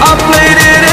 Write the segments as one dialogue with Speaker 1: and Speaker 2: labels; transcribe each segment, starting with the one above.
Speaker 1: I played it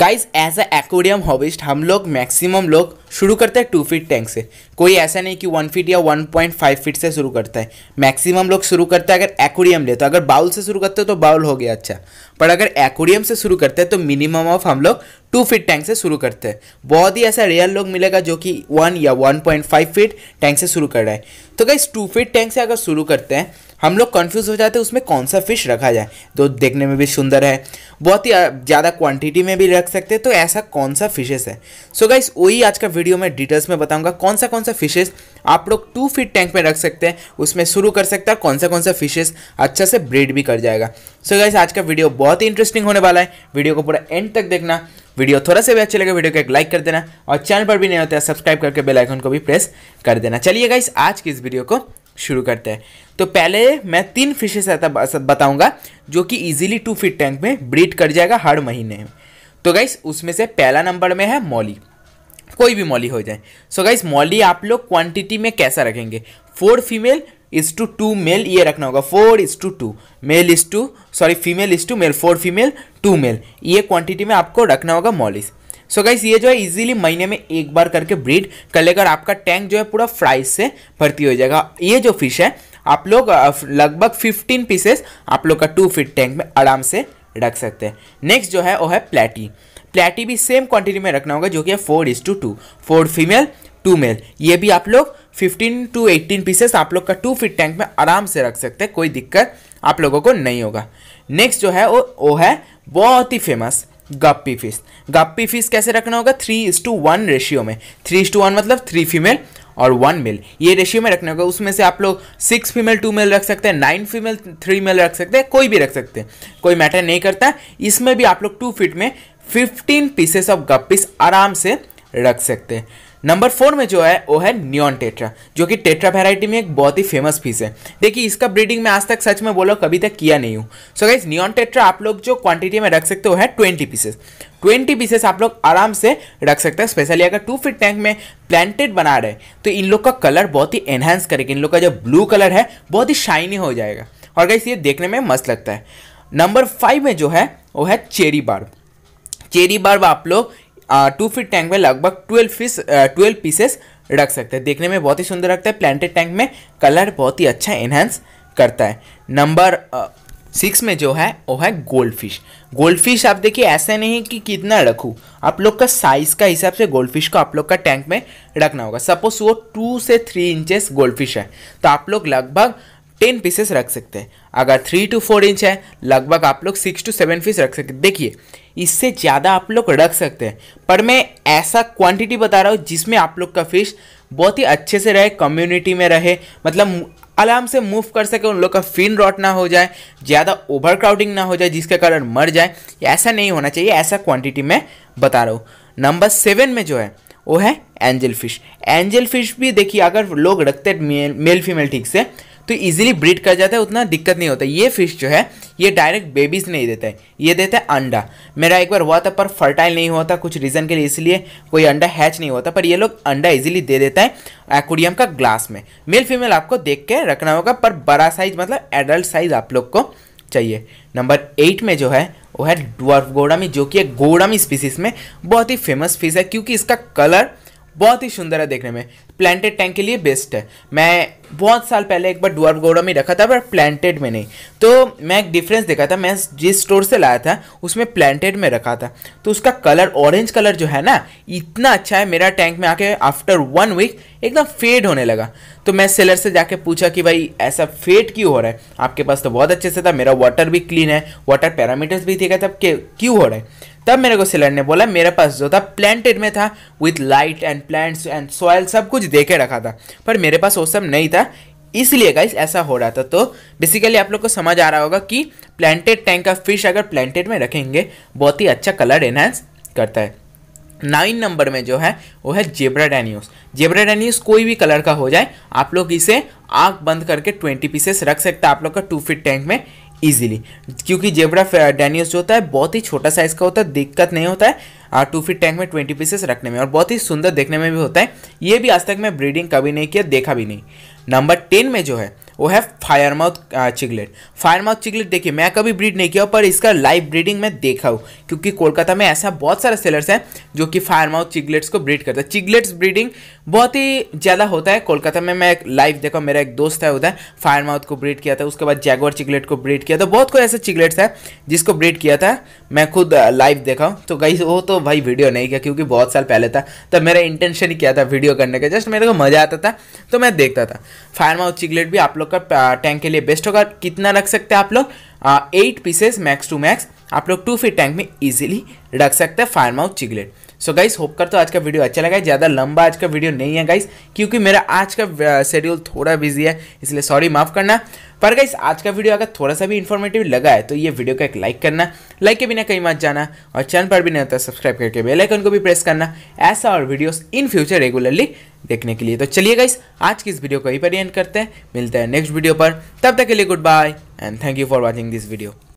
Speaker 1: guys as a aquarium hobbyist हम लोग maximum लोग शुरू करते हैं टू फीट टैंक से कोई ऐसा नहीं कि वन फीट या वन पॉइंट फाइव फीट से शुरू करता है मैक्सिमम लोग शुरू करते हैं अगर एक्वेरियम ले तो अगर बाउल से शुरू करते हो तो बाउल हो गया अच्छा पर अगर एक्वेरियम से शुरू करते हैं तो मिनिमम ऑफ हम लोग टू फीट टैंक से शुरू करते हैं बहुत ही ऐसा रियल लोग मिलेगा जो कि वन या one point five feet tank से शुरू कर रहा है तो गाइज टू फीट टैंक से अगर शुरू करते हैं हम लोग कन्फ्यूज़ हो जाते हैं उसमें कौन सा फ़िश रखा जाए तो देखने में भी सुंदर है बहुत ही ज़्यादा क्वांटिटी में भी रख सकते हैं तो ऐसा कौन सा फिशेस है सो गाइस वही आज का वीडियो में डिटेल्स में बताऊंगा कौन सा कौन सा फिशेस आप लोग टू फीट टैंक में रख सकते हैं उसमें शुरू कर सकते हैं कौन सा कौन सा फिशेस अच्छा से ब्रीड भी कर जाएगा सो so गाइस आज का वीडियो बहुत ही इंटरेस्टिंग होने वाला है वीडियो को पूरा एंड तक देखना वीडियो थोड़ा सा भी अच्छा लगे वीडियो को एक लाइक कर देना और चैनल पर भी नहीं होता है सब्सक्राइब करके बेल आइकन को भी प्रेस कर देना चलिए गाइस आज की इस वीडियो को शुरू करते हैं तो पहले मैं तीन फिशेस ऐसा बताऊंगा जो कि इजीली टू फिट टैंक में ब्रीड कर जाएगा हर महीने में तो गाइस उसमें से पहला नंबर में है मॉली कोई भी मॉली हो जाए सो गाइस मॉली आप लोग क्वांटिटी में कैसा रखेंगे four female is to two male ये रखना होगा four is to two male is to sorry female is to male four female two male ये क्वांटिटी में आपको रखना होगा मॉलिस सो so गाइस ये जो है इजीली महीने में एक बार करके ब्रीड कर लेकर आपका टैंक जो है पूरा फ्राइज से भर्ती हो जाएगा ये जो फिश है आप लोग लगभग 15 पीसेस आप लोग का टू फिट टैंक में आराम से रख सकते हैं नेक्स्ट जो है वो है प्लेटी प्लेटी भी सेम क्वांटिटी में रखना होगा जो कि है four is to two four female two male ये भी आप लोग 15 टू 18 पीसेस आप लोग का टू फिट टैंक में आराम से रख सकते हैं कोई दिक्कत आप लोगों को नहीं होगा नेक्स्ट जो है वो वो है बहुत ही famous guppy fish guppy fish कैसे रखना होगा three is to one ratio में थ्री इज टू वन मतलब थ्री फीमेल और वन मेल ये रेशियो में रखना होगा उसमें से आप लोग सिक्स फीमेल टू मेल रख सकते हैं नाइन फीमेल थ्री मेल रख सकते हैं कोई भी रख सकते हैं कोई मैटर नहीं करता इसमें भी आप लोग टू फीट में फिफ्टीन पीसेस ऑफ गप्पीस आराम से रख सकते हैं नंबर फोर में जो है वो है न्योन टेट्रा जो कि टेट्रा वेराइटी में एक बहुत ही फेमस फीस है देखिए इसका ब्रीडिंग मैं आज तक सच में बोला कभी तक किया नहीं हूँ सो गाइज न्योन टेट्रा आप लोग जो क्वांटिटी में रख सकते हो है ट्वेंटी पीसेस ट्वेंटी पीसेस आप लोग आराम से रख सकते हैं स्पेशली अगर टू फिट टैंक में प्लांटेड बना रहे तो इन लोग का कलर बहुत ही एनहेंस करेगा इन लोग का जो ब्लू कलर है बहुत ही शाइनी हो जाएगा और गाइज ये देखने में मस्त लगता है नंबर फाइव में जो है वो है चेरी बार्ब चेरी बार्ब आप लोग टू फीट टैंक में लगभग ट्वेल्व फीस ट्वेल्व पीसेस रख सकते हैं देखने में बहुत ही सुंदर लगता है प्लांटेड टैंक में कलर बहुत ही अच्छा एनहेंस करता है नंबर सिक्स में जो है वो है गोल्ड फिश गोल्ड फिश आप देखिए ऐसा नहीं कि कितना रखूँ आप लोग का साइज़ का हिसाब से गोल्ड फिश को आप लोग का टैंक में रखना होगा सपोज वो टू से थ्री इंचेस गोल्ड फिश है तो आप लोग लगभग टेन पीसेस रख सकते हैं अगर थ्री टू फोर इंच है लगभग आप लोग सिक्स टू सेवन पीस रख सकते देखिए इससे ज़्यादा आप लोग रख सकते हैं पर मैं ऐसा क्वांटिटी बता रहा हूँ जिसमें आप लोग का फिश बहुत ही अच्छे से रहे कम्युनिटी में रहे मतलब आराम से मूव कर सके उन लोग का फिन रॉट ना हो जाए ज़्यादा ओवर क्राउडिंग ना हो जाए जिसके कारण मर जाए ऐसा नहीं होना चाहिए ऐसा क्वांटिटी में बता रहा हूँ नंबर सेवन में जो है वो है एंजल फिश एंजल फिश भी देखिए अगर लोग रखते मेल मेल फीमेल ठीक से तो ईजिली ब्रीड कर जाता है उतना दिक्कत नहीं होता ये फिश जो है ये डायरेक्ट बेबीज नहीं देता है ये देता है अंडा मेरा एक बार हुआ था पर फर्टाइल नहीं होता कुछ रीज़न के लिए इसलिए कोई अंडा हैच नहीं होता पर ये लोग अंडा इजीली दे देता है एक्वेरियम का ग्लास में मेल फीमेल आपको देख के रखना होगा पर बड़ा साइज मतलब एडल्ट साइज आप लोग को चाहिए नंबर एट में जो है वो है डॉर्फ गोडामी जो कि एक गोडामी स्पीसीज में बहुत ही फेमस फिश है क्योंकि इसका कलर बहुत ही सुंदर है देखने में प्लांटेड टैंक के लिए बेस्ट है मैं बहुत साल पहले एक बार डुअर गोडा में रखा था पर प्लांटेड में नहीं तो मैं एक डिफरेंस देखा था मैं जिस स्टोर से लाया था उसमें प्लांटेड में रखा था तो उसका कलर ऑरेंज कलर जो है ना इतना अच्छा है मेरा टैंक में आके आफ्टर वन वीक एकदम फेड होने लगा तो मैं सेलर से जाके पूछा कि भाई ऐसा फेड क्यों हो रहा है आपके पास तो बहुत अच्छे से था मेरा वाटर भी क्लीन है वाटर पैरामीटर्स भी देखा था क्यों हो रहा है तब मेरे को सिलर ने बोला मेरे पास जो था प्लांटेड में था with light and plants and soil सब कुछ दे के रखा था पर मेरे पास वो सब नहीं था इसलिए गाइस ऐसा हो रहा था तो बेसिकली आप लोग को समझ आ रहा होगा कि प्लांटेड टैंक का फिश अगर प्लांटेड में रखेंगे बहुत ही अच्छा कलर एनहेंस करता है नाइन नंबर में जो है वो है जेबरा डैनियस जेबरा डैनियस कोई भी कलर का हो जाए आप लोग इसे आँख बंद करके ट्वेंटी पीसेस रख सकते हैं आप लोग का टू फिट टैंक में ईजिली क्योंकि जेबरा डैनियस जो होता है बहुत ही छोटा साइज़ का होता है दिक्कत नहीं होता है और टू फीट टैंक में ट्वेंटी पीसेस रखने में और बहुत ही सुंदर देखने में भी होता है ये भी आज तक मैं ब्रीडिंग कभी नहीं किया देखा भी नहीं नंबर टेन में जो है वो है fire mouth cichlid fire mouth cichlid देखिए मैं कभी ब्रीड नहीं किया पर इसका लाइव ब्रीडिंग मैं देखा हूँ क्योंकि कोलकाता में ऐसा बहुत सारे सेलर्स हैं जो कि फायर माउथ चिगलेट्स को ब्रीड करते हैं चिगलेट्स ब्रीडिंग बहुत ही ज़्यादा होता है कोलकाता में मैं एक लाइव देखा मेरा एक दोस्त है उधर फायर माउथ को ब्रीड किया था उसके बाद जैगोर चिगलेट को ब्रीड किया था बहुत कोई ऐसे चिगलेट्स है जिसको ब्रीड किया था मैं खुद लाइव देखा हूँ तो गई वो तो भाई वीडियो नहीं किया क्योंकि बहुत साल पहले था तब मेरा इंटेंशन ही किया था वीडियो करने का जस्ट मेरे को मज़ा आता था तो मैं देखता था फायर माउथ चिगलेट भी आप लोग लोग का टैंक के लिए बेस्ट होगा कितना रख सकते हैं आप लोग eight pieces max two max आप लोग टू फीट टैंक में इजीली रख सकते हैं fire mouth cichlid so guys hope कर तो आज का वीडियो अच्छा लगा है ज़्यादा लंबा आज का वीडियो नहीं है गाइस क्योंकि मेरा आज का शेड्यूल uh, थोड़ा बिजी है इसलिए सॉरी माफ़ करना पर गाइस आज का वीडियो अगर थोड़ा सा भी इन्फॉर्मेटिव लगा है तो ये वीडियो का एक लाइक करना लाइक के बिना कहीं मत जाना और चैनल पर भी नहीं होता सब्सक्राइब करके बेलाइकन को भी प्रेस करना ऐसा और वीडियोज इन फ्यूचर रेगुलरली देखने के लिए तो चलिए गाइस आज की इस वीडियो को यहीं पर एंड करते हैं मिलते हैं नेक्स्ट वीडियो पर तब तक के लिए good bye and thank you for watching this video